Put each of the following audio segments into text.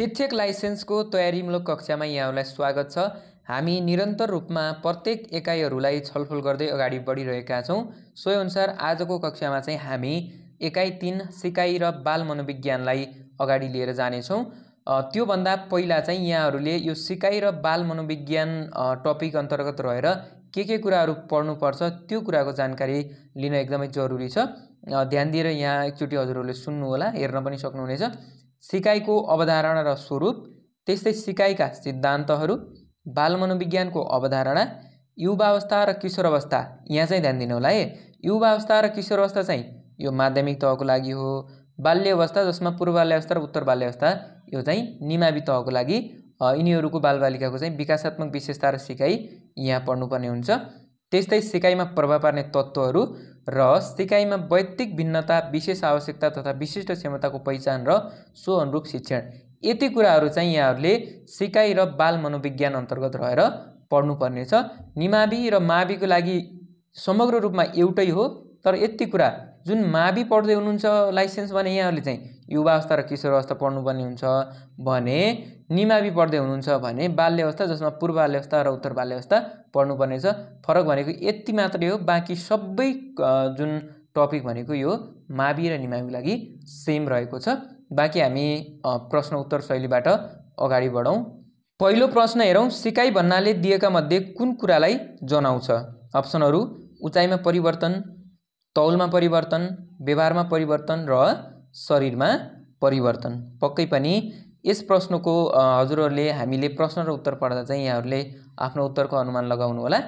शिक्षक लाइसेन्सको तयारीमूलक कक्षामा यहाँहरूलाई स्वागत छ हामी निरन्तर रूपमा प्रत्येक एकाइहरूलाई छलफल गर्दै अगाडि बढिरहेका छौँ सोहीअनुसार आजको कक्षामा चाहिँ हामी एकाइ तिन सिकाइ र बाल मनोविज्ञानलाई अगाडि लिएर जानेछौँ त्योभन्दा पहिला चाहिँ यहाँहरूले यो सिकाइ र बाल मनोविज्ञान टपिक अन्तर्गत रहेर के के कुराहरू पढ्नुपर्छ त्यो कुराको जानकारी लिन एकदमै जरुरी छ ध्यान दिएर यहाँ एकचोटि हजुरहरूले सुन्नुहोला हेर्न पनि सक्नुहुनेछ सिकाइको अवधारणा र स्वरूप त्यस्तै सिकाइका सिद्धान्तहरू बाल मनोविज्ञानको अवधारणा युवा अवस्था र किशोरावस्था यहाँ चाहिँ ध्यान दिनु होला है युवा अवस्था र किशोरावस्था चाहिँ यो माध्यमिक तहको लागि हो बाल्यवस्था जसमा पूर्व बाल्यावस्था र उत्तर बाल्यावस्था यो चाहिँ निमावि तहको लागि यिनीहरूको बालबालिकाको चाहिँ विकासात्मक विशेषता र सिकाइ यहाँ पढ्नुपर्ने हुन्छ त्यस्तै सिकाइमा प्रभाव पार्ने तत्त्वहरू र सिकाइमा वैयक्तिक भिन्नता विशेष आवश्यकता तथा विशिष्ट क्षमताको पहिचान र सो अनुरूप शिक्षण यति कुराहरू चाहिँ यहाँहरूले सिकाइ र बाल मनोविज्ञान अन्तर्गत रहेर पढ्नुपर्नेछ निमावि र माविको लागि समग्र रूपमा एउटै हो तर यति कुरा जुन मावि पढ्दै हुनुहुन्छ लाइसेन्स भने यहाँहरूले चाहिँ युवा अवस्था र किशोर अवस्था पढ्नुपर्ने हुन्छ भने निमावि पढ्दै हुनुहुन्छ भने बाल्य अवस्था जसमा पूर्व अवस्था र उत्तर बाल्यवस्था छ फरक भनेको यति मात्रै हो बाँकी सबै जुन टपिक भनेको यो मावि र निमावि लागि सेम रहेको छ बाँकी हामी प्रश्न उत्तर शैलीबाट अगाडि बढौँ पहिलो प्रश्न हेरौँ सिकाइ भन्नाले दिएका मध्ये कुन कुरालाई जनाउँछ अप्सनहरू उचाइमा परिवर्तन तौलमा परिवर्तन व्यवहारमा परिवर्तन र शरीरमा परिवर्तन पक्कै पनि यस प्रश्नको हजुरहरूले हामीले प्रश्न र उत्तर पढ्दा चाहिँ यहाँहरूले आफ्नो उत्तरको अनुमान लगाउनु होला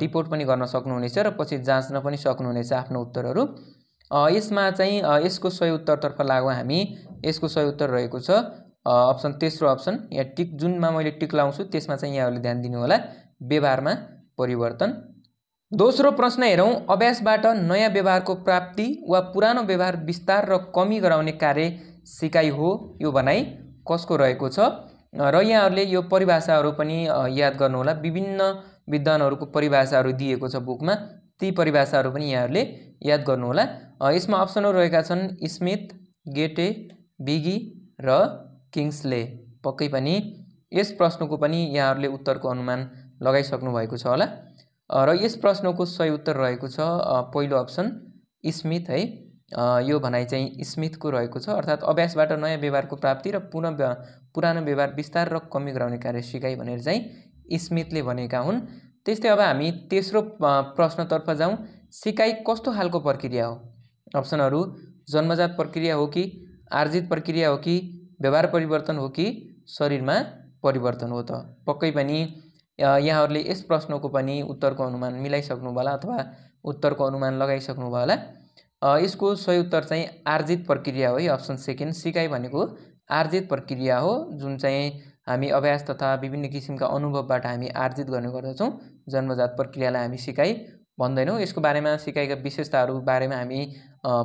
टिपोट पनि गर्न सक्नुहुनेछ र पछि जाँच्न पनि सक्नुहुनेछ आफ्नो उत्तरहरू यसमा चाहिँ यसको सही उत्तरतर्फ लागौँ हामी यसको सही उत्तर रहेको छ अप्सन तेस्रो अप्सन यहाँ टिक जुनमा मैले टिक लाउँछु त्यसमा चाहिँ यहाँहरूले ध्यान दिनुहोला व्यवहारमा परिवर्तन दोस्रो प्रश्न हेरौँ अभ्यासबाट नयाँ व्यवहारको प्राप्ति वा पुरानो व्यवहार विस्तार र कमी गराउने कार्य सिकाइ हो यो भनाइ कसको रहेको छ र यहाँहरूले यो परिभाषाहरू पनि याद गर्नुहोला विभिन्न विद्वानहरूको परिभाषाहरू दिएको छ बुकमा ती परिभाषाहरू पनि यहाँहरूले याद गर्नुहोला यसमा अप्सनहरू रहेका छन् स्मिथ गेटे बिगी र किङ्सले पक्कै पनि यस प्रश्नको पनि यहाँहरूले उत्तरको अनुमान लगाइसक्नु भएको छ होला र यस प्रश्नको सही उत्तर रहेको छ पहिलो अप्सन स्मिथ है यो भनाइ चाहिँ स्मिथको रहेको छ अर्थात् अभ्यासबाट नयाँ व्यवहारको प्राप्ति र पुनः पुरानो व्यवहार विस्तार र कमी गराउने कार्य सिकाइ भनेर चाहिँ स्मिथले भनेका हुन् त्यस्तै अब हामी तेस्रो प्रश्नतर्फ जाउँ सिकाइ कस्तो खालको प्रक्रिया हो अप्सनहरू जन्मजात प्रक्रिया हो कि आर्जित प्रक्रिया हो कि व्यवहार परिवर्तन हो कि शरीरमा परिवर्तन हो त पक्कै पनि यहाँहरूले यस प्रश्नको पनि उत्तरको अनुमान मिलाइसक्नु होला अथवा उत्तरको अनुमान लगाइसक्नु भयो होला यसको सही उत्तर चाहिँ आर्जित प्रक्रिया हो है अप्सन सेकेन्ड सिकाइ भनेको आर्जित प्रक्रिया हो जुन चाहिँ हामी अभ्यास तथा विभिन्न किसिमका अनुभवबाट हामी आर्जित गर्ने गर्दछौँ जन्मजात प्रक्रियालाई हामी सिकाइ भन्दैनौँ यसको बारेमा सिकाइका विशेषताहरू बारेमा हामी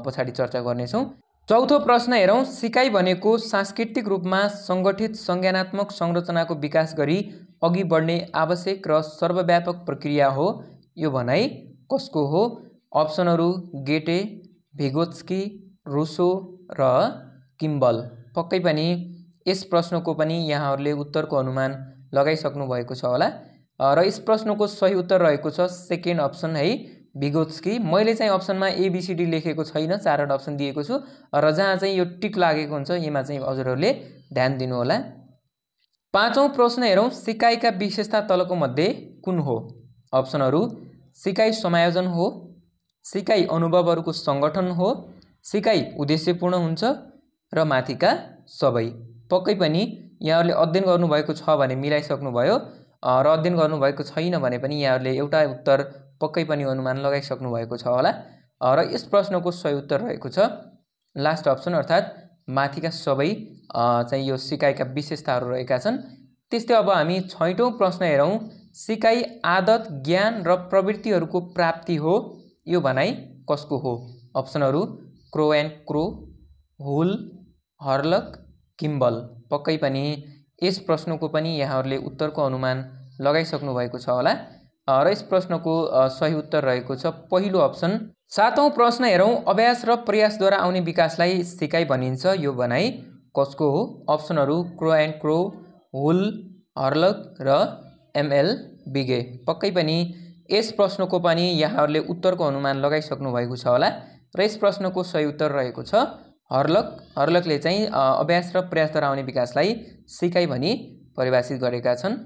पछाडि चर्चा गर्नेछौँ चौथो प्रश्न हेरौँ सिकाइ भनेको सांस्कृतिक रूपमा सङ्गठित संज्ञानात्मक संरचनाको विकास गरी अघि बढ्ने आवश्यक र सर्वव्यापक प्रक्रिया हो यो भनाइ कसको हो अप्सनहरू गेटे भिगोत्स्की रुसो र किम्बल पक्कै पनि यस प्रश्नको पनि यहाँहरूले उत्तरको अनुमान लगाइसक्नु भएको छ होला र यस प्रश्नको सही उत्तर रहेको छ सेकेन्ड अप्सन है भिगोत्स्की मैले चाहिँ अप्सनमा एबिसिडी लेखेको छैन चारवटा अप्सन दिएको छु र जहाँ चाहिँ यो टिक लागेको हुन्छ यहाँ चाहिँ हजुरहरूले ध्यान दिनुहोला पाँचौँ प्रश्न हेरौँ सिकाइका विशेषता तलको मध्ये कुन हो अप्सनहरू सिकाइ समायोजन हो सिकाइ अनुभवहरूको सङ्गठन हो सिकाइ उद्देश्यपूर्ण हुन्छ र माथिका सबै पक्कै पनि यहाँहरूले अध्ययन गर्नुभएको छ भने मिलाइसक्नुभयो र अध्ययन गर्नुभएको छैन भने पनि यहाँहरूले एउटा उत्तर पक्कै पनि अनुमान लगाइसक्नु भएको छ होला र यस प्रश्नको सही उत्तर रहेको छ लास्ट अप्सन अर्थात् माथिका सबै चाहिँ यो सिकाइका विशेषताहरू रहेका छन् त्यस्तै अब हामी छैटौँ प्रश्न हेरौँ सिकाइ आदत ज्ञान र प्रवृत्तिहरूको प्राप्ति हो यो भनाइ कसको हो अप्सनहरू क्रो एन्ड क्रो हुल हर्लक किम्बल पक्कै पनि यस प्रश्नको पनि यहाँहरूले उत्तरको अनुमान लगाइसक्नु भएको छ होला र यस प्रश्नको सही उत्तर रहेको छ पहिलो अप्सन सातौँ प्रश्न हेरौँ अभ्यास र प्रयासद्वारा आउने विकासलाई सिकाइ भनिन्छ यो भनाइ कसको हो अप्सनहरू क्रो एन्ड क्रो हुल हर्लक र एमएल बिगे पक्कै पनि यस प्रश्नको पनि यहाँहरूले उत्तरको अनुमान लगाइसक्नु भएको छ होला र यस प्रश्नको सही उत्तर रहेको छ हर्लक हर्लकले चाहिँ अभ्यास र प्रयासद्वारा आउने विकासलाई सिकाइ भनी परिभाषित गरेका छन्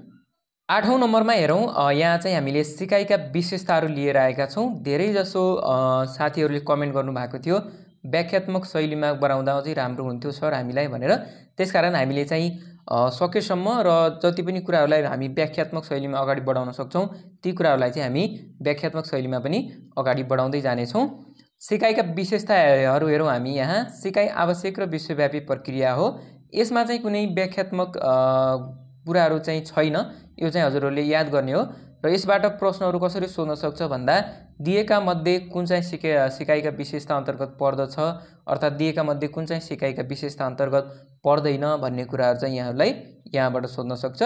आठौँ नम्बरमा हेरौँ यहाँ चाहिँ हामीले सिकाइका विशेषताहरू लिएर आएका छौँ धेरैजसो साथीहरूले कमेन्ट गर्नुभएको थियो व्याख्यात्मक शैलीमा बढाउँदा अझै राम्रो हुन्थ्यो सर हामीलाई भनेर त्यसकारण हामीले चाहिँ सकेसम्म र जति पनि कुराहरूलाई हामी व्याख्यात्मक शैलीमा अगाडि बढाउन सक्छौँ ती कुराहरूलाई चाहिँ हामी व्याख्यात्मक शैलीमा पनि अगाडि बढाउँदै जानेछौँ सिकाइका विशेषताहरू हेरौँ हामी यहाँ सिकाइ आवश्यक र विश्वव्यापी प्रक्रिया हो यसमा चाहिँ कुनै व्याख्यात्मक कुरा छन छैन हजार याद करने हो रहा इस प्रश्न कसरी सोन सकता भन्दा दिएका कुछ सिक चाहिँ का विशेषता अंतर्गत पर्द अर्थ दिएका कुछ सिकाई का विशेषता अंतर्गत पर्दन भन्ने यहाँ यहाँ यहाँहरूलाई यहाँबाट सोध्न सक्छ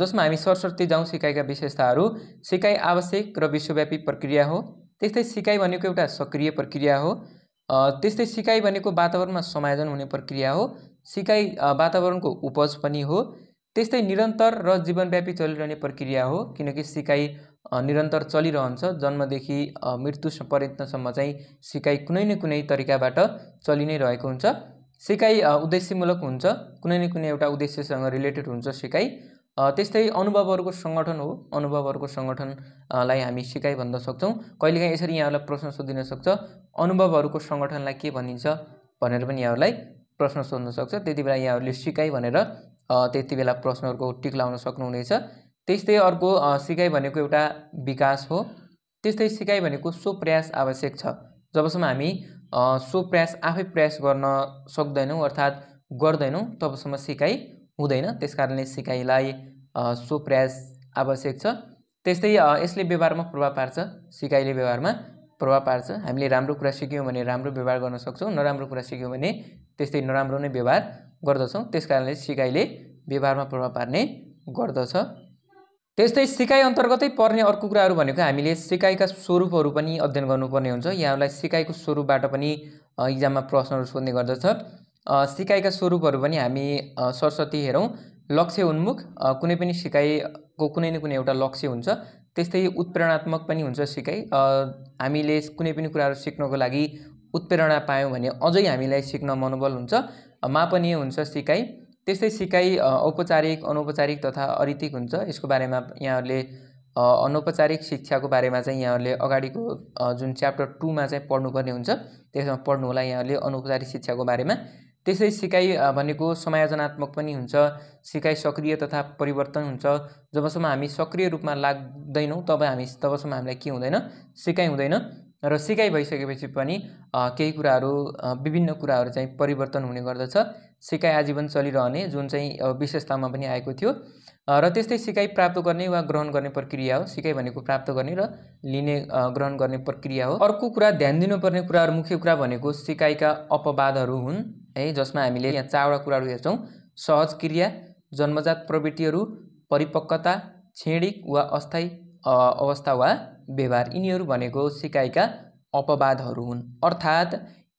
जसमा हामी सरस्वती जाउँ सिकाइका विशेषताहरू आवश्यक र विश्वव्यापी प्रक्रिया हो तस्त सिकाई भनेको सक्रिय प्रक्रिया हो त्यस्तै सिकाइ वातावरण में सयोजन होने प्रक्रिया हो वातावरण को उपज भी हो त्यस्तै निरन्तर र जीवनव्यापी चलिरहने प्रक्रिया हो किनकि सिकाइ निरन्तर चलिरहन्छ जन्मदेखि मृत्यु पर्यन्तसम्म चाहिँ सिकाइ कुनै न कुनै तरिकाबाट चलि नै रहेको हुन्छ सिकाइ उद्देश्यमूलक हुन्छ कुनै न कुनै एउटा उद्देश्यसँग रिलेटेड हुन्छ सिकाइ त्यस्तै अनुभवहरूको सङ्गठन हो अनुभवहरूको सङ्गठनलाई हामी सिकाइ भन्न सक्छौँ कहिलेकाहीँ यसरी यहाँहरूलाई प्रश्न सोधिन सक्छ अनुभवहरूको सङ्गठनलाई के भनिन्छ भनेर पनि यहाँहरूलाई प्रश्न सोध्न सक्छ त्यति बेला यहाँहरूले सिकाइ भनेर त्यति बेला प्रश्नहरूको टिक लाउन सक्नुहुनेछ त्यस्तै अर्को सिकाइ भनेको एउटा विकास हो त्यस्तै सिकाइ भनेको सो प्रयास आवश्यक छ जबसम्म हामी सो प्रयास आफै प्रयास गर्न सक्दैनौँ अर्थात् गर्दैनौँ तबसम्म सिकाइ हुँदैन त्यस कारणले सिकाइलाई सो प्रयास आवश्यक छ त्यस्तै यसले व्यवहारमा प्रभाव पार्छ सिकाइले व्यवहारमा प्रभाव पार्छ हामीले राम्रो कुरा सिक्यौँ भने राम्रो व्यवहार गर्न सक्छौँ नराम्रो कुरा सिक्यौँ भने त्यस्तै नराम्रो नै व्यवहार गर्दछौँ त्यस कारणले सिकाइले व्यवहारमा प्रभाव पार्ने गर्दछ त्यस्तै सिकाइ अन्तर्गतै पर्ने अर्को कुराहरू भनेको हामीले सिकाइका स्वरूपहरू पनि अध्ययन गर्नुपर्ने हुन्छ यहाँहरूलाई सिकाइको स्वरूपबाट पनि इक्जाममा प्रश्नहरू सोध्ने गर्दछ सिकाइका स्वरूपहरू पनि हामी सरस्वती हेरौँ लक्ष्य उन्मुख कुनै पनि सिकाइको कुनै न कुनै एउटा लक्ष्य हुन्छ त्यस्तै उत्प्रेरणात्मक पनि हुन्छ सिकाइ हामीले कुनै पनि कुराहरू सिक्नको लागि उत्प्रेरणा पायौँ भने अझै हामीलाई सिक्न मनोबल हुन्छ मापनीय हुन्छ सिकाइ त्यस्तै सिकाइ औपचारिक अनौपचारिक तथा अरितिक हुन्छ यसको बारेमा यहाँहरूले अनौपचारिक शिक्षाको बारेमा चाहिँ यहाँहरूले अगाडिको जुन च्याप्टर टूमा चाहिँ पढ्नुपर्ने हुन्छ त्यसमा पढ्नु होला यहाँहरूले अनौपचारिक शिक्षाको बारेमा त्यसै सिकाइ भनेको समायोजनात्मक पनि हुन्छ सिकाइ सक्रिय तथा परिवर्तन हुन्छ जबसम्म हामी सक्रिय रूपमा लाग्दैनौँ तब हामी तबसम्म हामीलाई के हुँदैन सिकाइ हुँदैन र सिकाइ भइसकेपछि पनि केही कुराहरू विभिन्न कुराहरू चाहिँ परिवर्तन हुने गर्दछ सिकाइ आजीवन चलिरहने जुन चाहिँ विशेषतामा पनि आएको थियो र त्यस्तै सिकाइ प्राप्त गर्ने वा ग्रहण गर्ने प्रक्रिया हो सिकाइ भनेको प्राप्त गर्ने र लिने ग्रहण गर्ने प्रक्रिया हो अर्को कुरा ध्यान दिनुपर्ने कुराहरू मुख्य कुरा भनेको सिकाइका अपवादहरू हुन् है जसमा हामीले यहाँ चारवटा कुराहरू हेर्छौँ सहज क्रिया जन्मजात प्रवृत्तिहरू परिपक्वता छेडिक वा अस्थायी अवस्था वा व्यवहार यिनीहरू भनेको सिकाइका अपवादहरू हुन् अर्थात्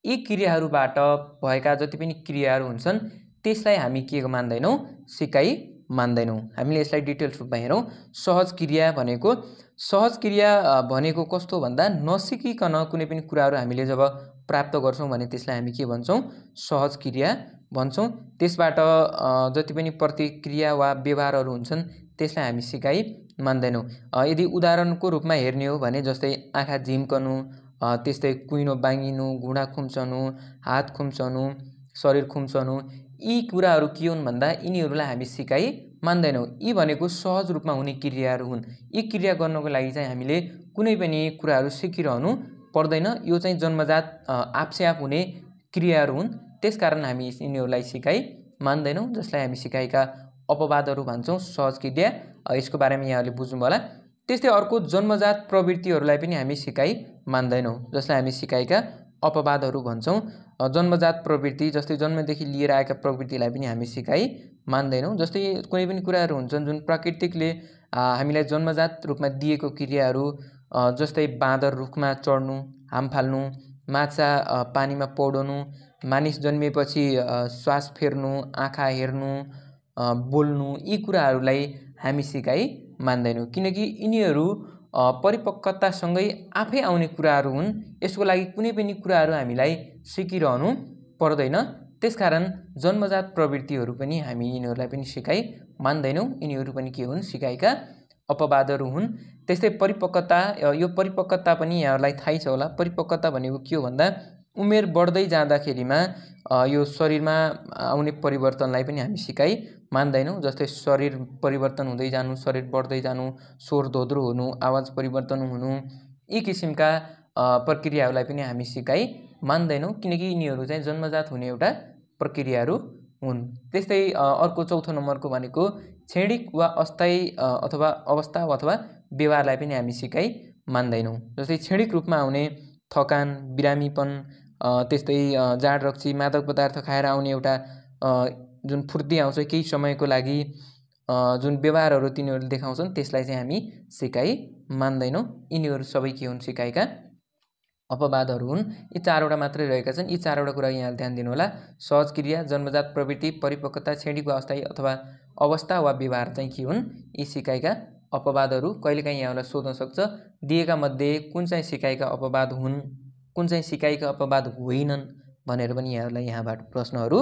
यी क्रियाहरूबाट भएका जति पनि क्रियाहरू हुन्छन् त्यसलाई हामी के मान्दैनौँ सिकाइ मान्दैनौँ हामीले यसलाई डिटेल्स रूपमा हेरौँ सहज क्रिया भनेको सहज क्रिया भनेको कस्तो भन्दा नसिकिकन कुनै पनि कुराहरू हामीले जब प्राप्त गर्छौँ भने त्यसलाई हामी के भन्छौँ सहज क्रिया भन्छौँ त्यसबाट जति पनि प्रतिक्रिया वा व्यवहारहरू हुन्छन् त्यसलाई हामी सिकाइ मान्दैनौँ यदि उदाहरणको रूपमा हेर्ने हो भने जस्तै आँखा झिम्कनु त्यस्तै कुइनो बाँगिनु घुँडा खुम्चनु हात खुम्चनु शरीर खुम्चनु यी कुराहरू के हुन् भन्दा यिनीहरूलाई हामी सिकाइ मान्दैनौँ यी भनेको सहज रूपमा हुने क्रियाहरू हुन् यी क्रिया गर्नको लागि चाहिँ हामीले कुनै पनि कुराहरू सिकिरहनु पर्दैन यो चाहिँ जन्मजात आपसे आप हुने क्रियाहरू हुन् त्यसकारण हामी यिनीहरूलाई सिकाइ मान्दैनौँ जसलाई हामी सिकाएका अपवादहरू भन्छौँ सहज क्रिया यसको बारेमा यहाँहरूले बुझ्नु होला त्यस्तै अर्को जन्मजात प्रवृत्तिहरूलाई पनि हामी सिकाइ मान्दैनौँ जसलाई हामी सिकाइका अपवादहरू भन्छौँ जन्मजात प्रवृत्ति जस्तै जन्मदेखि लिएर आएका प्रवृत्तिलाई पनि हामी सिकाइ मान्दैनौँ जस्तै कुनै पनि कुराहरू हुन्छन् जुन प्राकृतिकले हामीलाई जन्मजात रूपमा दिएको क्रियाहरू जस्तै बाँदर रुखमा चढ्नु हाम फाल्नु माछा पानीमा पौडाउनु मानिस जन्मिएपछि श्वास फेर्नु आँखा हेर्नु बोल्नु यी कुराहरूलाई हामी सिकाइ मान्दैनौँ किनकि यिनीहरू परिपक्वतासँगै आफै आउने कुराहरू हुन् यसको लागि कुनै पनि कुराहरू हामीलाई सिकिरहनु पर्दैन त्यसकारण जन्मजात प्रवृत्तिहरू पनि हामी यिनीहरूलाई पनि सिकाइ मान्दैनौँ यिनीहरू पनि के हुन् सिकाइका अपवादहरू हुन् त्यस्तै परिपक्वता यो परिपक्वता पनि यहाँहरूलाई थाहै छ होला परिपक्वता भनेको के हो भन्दा उमेर बढ्दै जाँदाखेरिमा यो शरीरमा आउने परिवर्तनलाई पनि हामी सिकाइ मान्दैनौँ जस्तै शरीर परिवर्तन हुँदै जानु शरीर बढ्दै जानु स्वर धोद्रो हुनु आवाज परिवर्तन हुनु यी किसिमका प्रक्रियाहरूलाई पनि हामी सिकाइ मान्दैनौँ किनकि यिनीहरू चाहिँ जन्मजात हुने एउटा प्रक्रियाहरू हुन् त्यस्तै अर्को चौथो नम्बरको भनेको क्षणिक वा अस्थायी अथवा अवस्था अथवा व्यवहारलाई पनि हामी सिकाइ मान्दैनौँ जस्तै क्षणिक रूपमा आउने थकान बिरामीपन त्यस्तै जाड रक्सी मादक पदार्थ खाएर आउने एउटा जुन फुर्ती आउँछ केही समयको लागि जुन व्यवहारहरू तिनीहरूले देखाउँछन् त्यसलाई चाहिँ हामी सिकाइ मान्दैनौँ यिनीहरू सबै के हुन् सिकाइका अपवादहरू हुन् यी चारवटा मात्रै रहेका छन् यी चारवटा कुरा यहाँ ध्यान दिनुहोला सहज क्रिया जन्मजात प्रवृत्ति परिपक्वता छेडीको अवस्था अथवा अवस्था वा व्यवहार चाहिँ के हुन् यी सिकाइका अपवादहरू कहिलेकाहीँ यहाँलाई सोध्न सक्छ दिएका मध्ये कुन चाहिँ सिकाइका अपवाद हुन् कुन चाहिँ सिकाइका अपवाद होइनन् भनेर पनि यहाँहरूलाई यहाँबाट प्रश्नहरू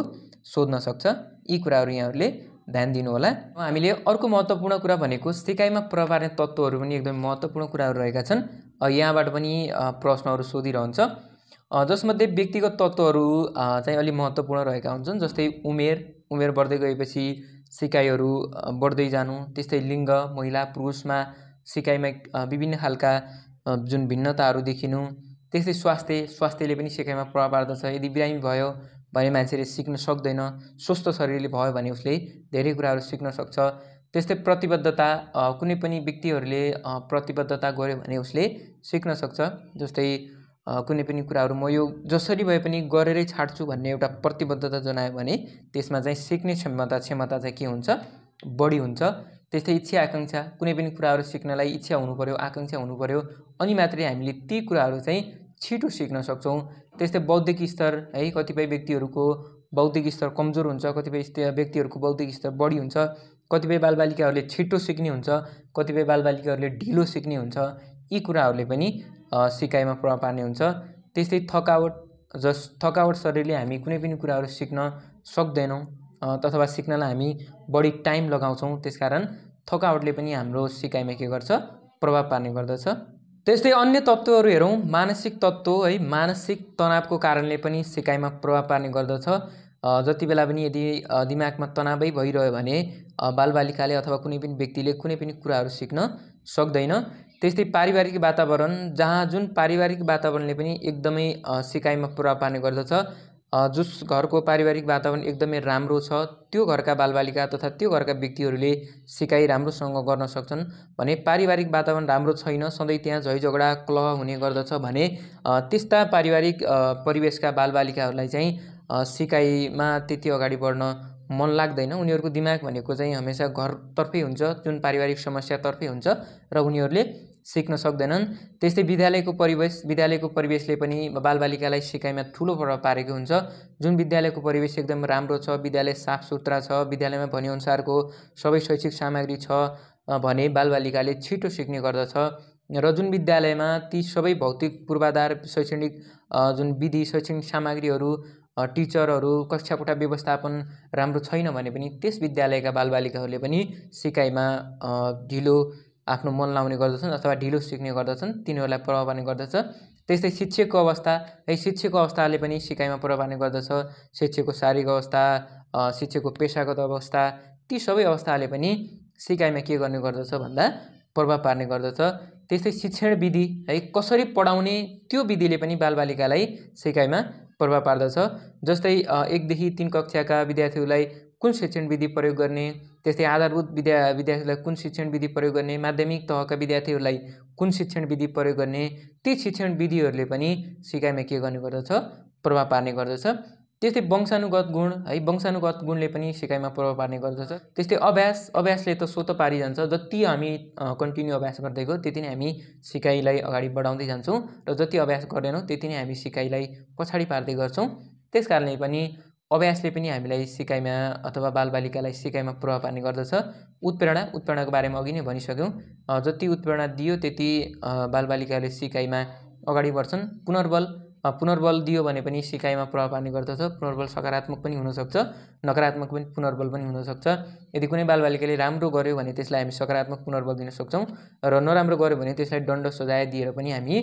सोध्न सक्छ यी कुराहरू यहाँहरूले ध्यान दिनुहोला हामीले अर्को महत्त्वपूर्ण कुरा भनेको सिकाइमा प्रपार्ने तत्त्वहरू पनि एकदमै महत्त्वपूर्ण कुराहरू रहेका छन् यहाँबाट पनि प्रश्नहरू सोधिरहन्छ जसमध्ये व्यक्तिगत तत्त्वहरू चाहिँ अलिक महत्त्वपूर्ण रहेका हुन्छन् जस्तै उमेर उमेर बढ्दै गएपछि सिकाइहरू बढ्दै जानु त्यस्तै लिङ्ग महिला पुरुषमा सिकाइमा विभिन्न खालका जुन भिन्नताहरू देखिनु त्यस्तै स्वास्थ्य स्वास्थ्यले पनि सिकाइमा प्रभाव पार्दछ यदि बिरामी भयो भने मान्छेले सिक्न सक्दैन स्वस्थ शरीरले भयो भने उसले धेरै कुराहरू सिक्न सक्छ त्यस्तै प्रतिबद्धता कुनै पनि व्यक्तिहरूले प्रतिबद्धता गऱ्यो भने उसले सिक्न सक्छ जस्तै कुनै पनि कुराहरू म यो जसरी भए पनि गरेरै छाड्छु भन्ने एउटा प्रतिबद्धता जनायो भने त्यसमा चाहिँ सिक्ने क्षमता क्षमता चाहिँ के हुन्छ बढी हुन्छ त्यस्तै इच्छा आकाङ्क्षा कुनै पनि कुराहरू सिक्नलाई इच्छा हुनु पऱ्यो आकाङ्क्षा हुनु पऱ्यो अनि मात्रै हामीले ती कुराहरू चाहिँ छिटो सिक्न सक्छौँ त्यस्तै बौद्धिक स्तर है कतिपय व्यक्तिहरूको बौद्धिक स्तर कमजोर हुन्छ कतिपय व्यक्तिहरूको बौद्धिक स्तर बढी हुन्छ कतिपय बालबालिकाहरूले छिटो सिक्ने हुन्छ कतिपय बालबालिकाहरूले ढिलो सिक्ने हुन्छ यी कुराहरूले पनि सिकाइमा प्रभाव पार्ने हुन्छ त्यस्तै थकावट जस थकावट शरीरले हामी कुनै पनि कुराहरू सिक्न सक्दैनौँ अथवा सिक्नलाई हामी बढी टाइम लगाउँछौँ त्यसकारण थकावटले पनि हाम्रो सिकाइमा के गर्छ प्रभाव पार्ने गर्दछ त्यस्तै अन्य तत्त्वहरू हेरौँ मानसिक तत्त्व है मानसिक तनावको कारणले पनि सिकाइमा प्रभाव पार्ने गर्दछ जति बेला पनि यदि दिमागमा तनावै भइरह्यो भने बालबालिकाले अथवा कुनै पनि व्यक्तिले कुनै पनि कुराहरू सिक्न सक्दैन त्यस्तै पारिवारिक वातावरण जहाँ जुन पारिवारिक वातावरणले पनि एकदमै सिकाइमा प्रभाव पार्ने गर्दछ जस घरको पारिवारिक वातावरण एकदमै राम्रो छ त्यो घरका बालबालिका तथा त्यो घरका व्यक्तिहरूले सिकाइ राम्रोसँग गर्न सक्छन् भने पारिवारिक वातावरण राम्रो छैन सधैँ त्यहाँ झैझगडा झगडा क्लह हुने गर्दछ भने त्यस्ता पारिवारिक परिवेशका बालबालिकाहरूलाई चाहिँ सिकाइमा त्यति अगाडि बढ्न मन लाग्दैन उनीहरूको दिमाग भनेको चाहिँ हमेसा घरतर्फै हुन्छ जुन पारिवारिक समस्यातर्फै हुन्छ र उनीहरूले सिक्न सक्दैनन् त्यस्तै विद्यालयको परिवेश विद्यालयको परिवेशले पनि बालबालिकालाई सिकाइमा ठुलो प्रभाव पारेको हुन्छ जुन विद्यालयको परिवेश एकदम राम्रो छ विद्यालय सुथरा छ विद्यालयमा भनेअनुसारको सबै शैक्षिक सामग्री छ भने बालबालिकाले छिटो सिक्ने गर्दछ र जुन विद्यालयमा ती सबै भौतिक पूर्वाधार शैक्षणिक जुन विधि शैक्षणिक सामग्रीहरू टिचरहरू कोठा व्यवस्थापन राम्रो छैन भने पनि त्यस विद्यालयका बालबालिकाहरूले पनि सिकाइमा ढिलो आफ्नो मन लाउने गर्दछन् अथवा ढिलो सिक्ने गर्दछन् तिनीहरूलाई प्रभाव पार्ने गर्दछ त्यस्तै शिक्षकको अवस्था है शिक्षकको अवस्थाले पनि सिकाइमा प्रभाव पार्ने गर्दछ शिक्षकको शारीरिक अवस्था शिक्षकको पेसागत अवस्था ती सबै अवस्थाले पनि सिकाइमा के गर्ने गर्दछ भन्दा प्रभाव पार्ने गर्दछ त्यस्तै शिक्षण विधि है कसरी पढाउने त्यो विधिले पनि बालबालिकालाई सिकाइमा प्रभाव पार्दछ जस्तै एकदेखि तिन कक्षाका विद्यार्थीहरूलाई कुन शिक्षण विधि प्रयोग गर्ने त्यस्तै आधारभूत विद्या विद्यार्थीलाई कुन शिक्षण विधि प्रयोग गर्ने माध्यमिक तहका विद्यार्थीहरूलाई कुन शिक्षण विधि प्रयोग गर्ने ती शिक्षण विधिहरूले पनि सिकाइमा के गर्ने गर्दछ प्रभाव पार्ने गर्दछ त्यस्तै वंशानुगत गुण है वंशानुगत गुणले पनि सिकाइमा प्रभाव पार्ने गर्दछ त्यस्तै अभ्यास अभ्यासले त स्वत पारिजान्छ जति हामी कन्टिन्यू अभ्यास गर्दै गयो त्यति नै हामी सिकाइलाई अगाडि बढाउँदै जान्छौँ र जति अभ्यास गर्दैनौँ त्यति नै हामी सिकाइलाई पछाडि पार्दै गर्छौँ त्यस कारणले पनि अभ्यासले पनि हामीलाई सिकाइमा अथवा बालबालिकालाई सिकाइमा प्रभाव पार्ने गर्दछ उत्प्रेरणा उत्प्रेरणाको बारेमा अघि नै भनिसक्यौँ जति उत्प्रेरणा दियो त्यति बालबालिकाले सिकाइमा अगाडि बढ्छन् पुनर्बल पुनर्बल दियो भने पनि सिकाइमा प्रभाव पार्ने गर्दछ पुनर्बल सकारात्मक पनि हुनसक्छ नकारात्मक पनि पुनर्बल पनि हुनसक्छ यदि कुनै बालबालिकाले राम्रो गर्यो भने त्यसलाई हामी सकारात्मक पुनर्बल दिन सक्छौँ र नराम्रो गऱ्यो भने त्यसलाई दण्ड सजाय दिएर पनि हामी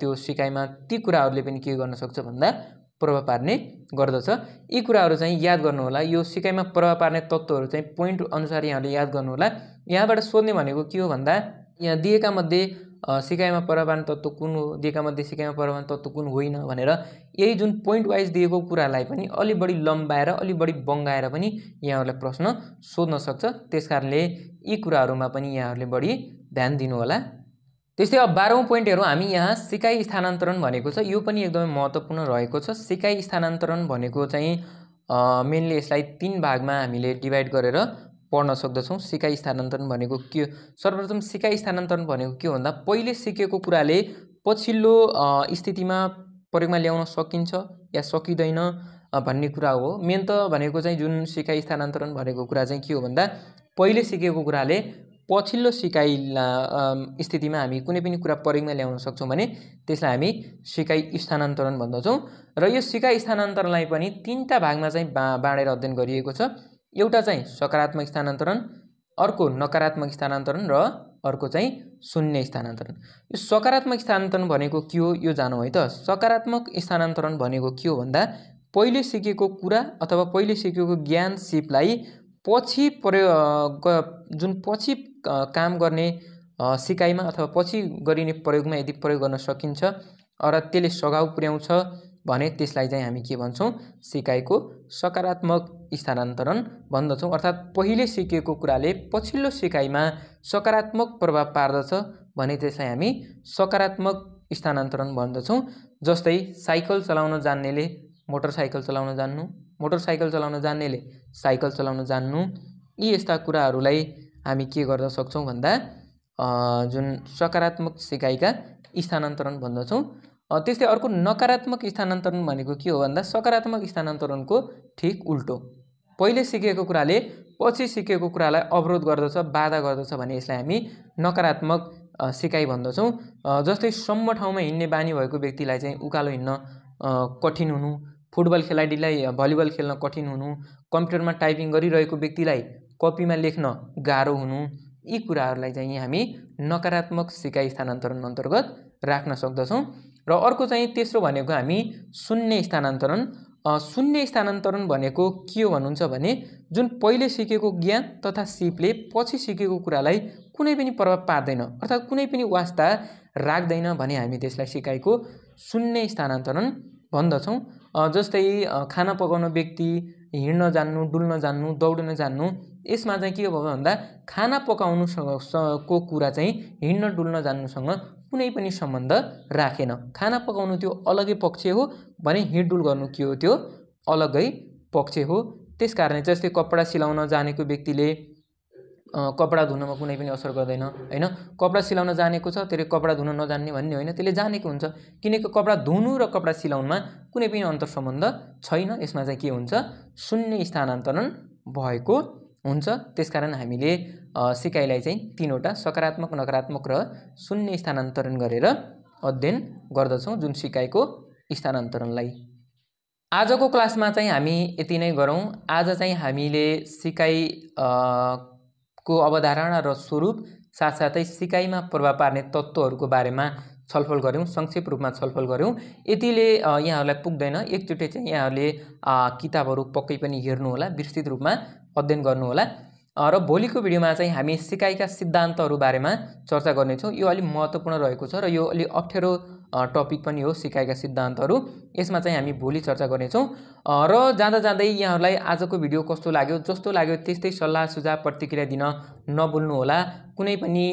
त्यो सिकाइमा ती कुराहरूले पनि के गर्न सक्छ भन्दा प्रभाव पार्ने गर्दछ यी कुराहरू चाहिँ याद गर्नुहोला यो सिकाइमा प्रभाव पार्ने तत्त्वहरू चाहिँ पोइन्ट अनुसार यहाँहरूले याद गर्नुहोला यहाँबाट सोध्ने भनेको के हो भन्दा यहाँ दिएका मध्ये सिकाइमा प्रभावान तत्त्व कुन हो दिएका मध्ये सिकाइमा प्रभावान तत्त्व कुन होइन भनेर यही जुन पोइन्ट वाइज दिएको कुरालाई पनि अलि बढी लम्बाएर अलि बढी बङ्गाएर पनि यहाँहरूलाई प्रश्न सोध्न सक्छ त्यस कारणले यी कुराहरूमा पनि यहाँहरूले बढी ध्यान दिनुहोला त्यस्तै अब बाह्रौँ पोइन्टहरू हामी यहाँ सिकाइ स्थानान्तरण भनेको छ यो पनि एकदमै महत्त्वपूर्ण रहेको छ सिकाइ स्थानान्तरण भनेको चाहिँ मेनली यसलाई तिन भागमा हामीले डिभाइड गरेर पढ्न सक्दछौँ सिकाइ स्थानान्तरण भनेको के सर्वप्रथम सिकाइ स्थानान्तरण भनेको के भन्दा पहिले सिकेको कुराले पछिल्लो स्थितिमा प्रयोगमा ल्याउन सकिन्छ या सकिँदैन भन्ने कुरा हो मेन त भनेको चाहिँ जुन सिकाइ स्थानान्तरण भनेको कुरा चाहिँ के हो भन्दा पहिले सिकेको कुराले पछिल्लो सिकाइ स्थितिमा हामी कुनै पनि कुरा परिङमा ल्याउन सक्छौँ भने त्यसलाई हामी सिकाइ स्थानान्तरण भन्दछौँ र यो सिकाइ स्थानान्तरणलाई पनि तिनवटा भागमा चाहिँ बा बाँडेर अध्ययन गरिएको छ एउटा चाहिँ सकारात्मक स्थानान्तरण अर्को नकारात्मक स्थानान्तरण र अर्को चाहिँ शून्य स्थानान्तरण यो सकारात्मक स्थानान्तरण भनेको के हो यो जानु है त सकारात्मक स्थानान्तरण भनेको के हो भन्दा पहिले सिकेको कुरा अथवा पहिले सिकेको ज्ञान सिपलाई पछि प्रयोग जुन पछि काम गर्ने सिकाइमा अथवा पछि गरिने प्रयोगमा यदि प्रयोग गर्न सकिन्छ र त्यसले सघाउ पुर्याउँछ भने त्यसलाई चाहिँ हामी के भन्छौँ सिकाइको सकारात्मक स्थानान्तरण भन्दछौँ अर्थात् पहिले सिकेको कुराले पछिल्लो सिकाइमा सकारात्मक प्रभाव पार्दछ भने त्यसलाई हामी सकारात्मक स्थानान्तरण भन्दछौँ जस्तै साइकल चलाउन जान्नेले मोटरसाइकल चलाउन जान्नु मोटरसाइकल चलाउन जान्नेले साइकल चलाउन जान्नु यी यस्ता कुराहरूलाई हामी के गर्न सक्छौँ भन्दा जुन सकारात्मक सिकाइका स्थानान्तरण भन्दछौँ त्यस्तै अर्को नकारात्मक स्थानान्तरण भनेको के हो भन्दा सकारात्मक स्थानान्तरणको ठिक उल्टो पहिले सिकेको कुराले पछि सिकेको कुरालाई अवरोध गर्दछ बाधा गर्दछ भने यसलाई हामी नकारात्मक सिकाइ भन्दछौँ जस्तै सम्म ठाउँमा हिँड्ने बानी भएको व्यक्तिलाई चाहिँ उकालो हिँड्न कठिन हुनु फुटबल खेलाडीलाई भलिबल खेल्न कठिन हुनु कम्प्युटरमा टाइपिङ गरिरहेको व्यक्तिलाई कपीमा लेख्न गाह्रो हुनु यी कुराहरूलाई चाहिँ हामी नकारात्मक सिकाइ स्थानान्तरण अन्तर्गत राख्न सक्दछौँ र अर्को चाहिँ तेस्रो भनेको हामी शून्य स्थानान्तरण शून्य स्थानान्तरण भनेको के हो भन्नुहुन्छ भने जुन पहिले सिकेको ज्ञान तथा सिपले पछि सिकेको कुरालाई कुनै पनि प्रभाव पार्दैन अर्थात् कुनै पनि वास्ता राख्दैन भने हामी त्यसलाई सिकाइको शून्य स्थानान्तरण भन्दछौँ जस्तै खाना पकाउनु व्यक्ति हिँड्न जान्नु डुल्न जान्नु दौडिन जान्नु यसमा चाहिँ के भयो भन्दा खाना पकाउनुसँग को कुरा चाहिँ हिँड्न डुल्न जान्नुसँग कुनै पनि सम्बन्ध राखेन खाना पकाउनु त्यो अलगै पक्ष हो भने हिँडडुल गर्नु के हो त्यो अलग्गै पक्ष हो त्यस कारणले जस्तै कपडा सिलाउन जानेको व्यक्तिले कपडा धुनमा कुनै पनि असर गर्दैन होइन कपडा सिलाउन जानेको छ त्यसले कपडा धुन नजान्ने भन्ने होइन त्यसले जानेको हुन्छ किनकि कपडा धुनु र कपडा सिलाउनमा कुनै पनि अन्तर सम्बन्ध छैन यसमा चाहिँ के हुन्छ शून्य स्थानान्तरण भएको हुन्छ त्यसकारण हामीले सिकाइलाई चाहिँ तिनवटा सकारात्मक नकारात्मक र शून्य स्थानान्तरण गरेर अध्ययन गर्दछौँ जुन सिकाइको स्थानान्तरणलाई आजको क्लासमा चाहिँ हामी यति नै गरौँ आज चाहिँ हामीले सिकाइ को अवधारणा र स्वरूप साथसाथै सिकाइमा प्रभाव पार्ने तत्त्वहरूको बारेमा छलफल गऱ्यौँ संक्षेप रूपमा छलफल गऱ्यौँ यतिले यहाँहरूलाई पुग्दैन एकचोटि चाहिँ यहाँहरूले किताबहरू पक्कै पनि हेर्नुहोला विस्तृत रूपमा अध्ययन गर्नुहोला र भोलिको भिडियोमा चाहिँ हामी सिकाइका सिद्धान्तहरू बारेमा चर्चा गर्नेछौँ यो अलिक महत्त्वपूर्ण रहेको छ र यो अलिक अप्ठ्यारो टपिक पनि हो सिकाएका सिद्धान्तहरू यसमा चाहिँ हामी भोलि चर्चा गर्नेछौँ र जाँदा जाँदै यहाँहरूलाई आजको भिडियो कस्तो लाग्यो जस्तो लाग्यो त्यस्तै सल्लाह सुझाव प्रतिक्रिया दिन नबुल्नुहोला कुनै पनि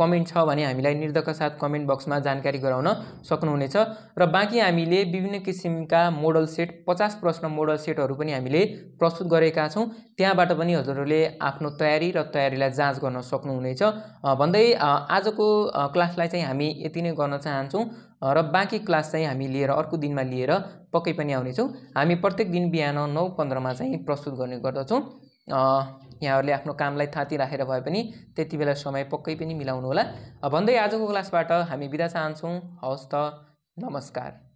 कमेन्ट छ भने हामीलाई निर्धक्क साथ कमेन्ट बक्समा जानकारी गराउन सक्नुहुनेछ र बाँकी हामीले विभिन्न किसिमका मोडल सेट पचास प्रश्न मोडल सेटहरू पनि हामीले प्रस्तुत गरेका छौँ त्यहाँबाट पनि हजुरहरूले आफ्नो तयारी र तयारीलाई जाँच गर्न सक्नुहुनेछ भन्दै आजको क्लासलाई चाहिँ हामी यति नै गर्न चाहन्छौँ र बाँकी क्लास चाहिँ हामी लिएर अर्को दिनमा लिएर पक्कै पनि आउनेछौँ हामी प्रत्येक दिन बिहान नौ पन्ध्रमा चाहिँ प्रस्तुत गर्ने गर्दछौँ यहाँहरूले आफ्नो कामलाई थाँती राखेर भए पनि त्यति बेला समय पक्कै पनि मिलाउनु होला भन्दै आजको क्लासबाट हामी बिदा चाहन्छौँ हवस् त नमस्कार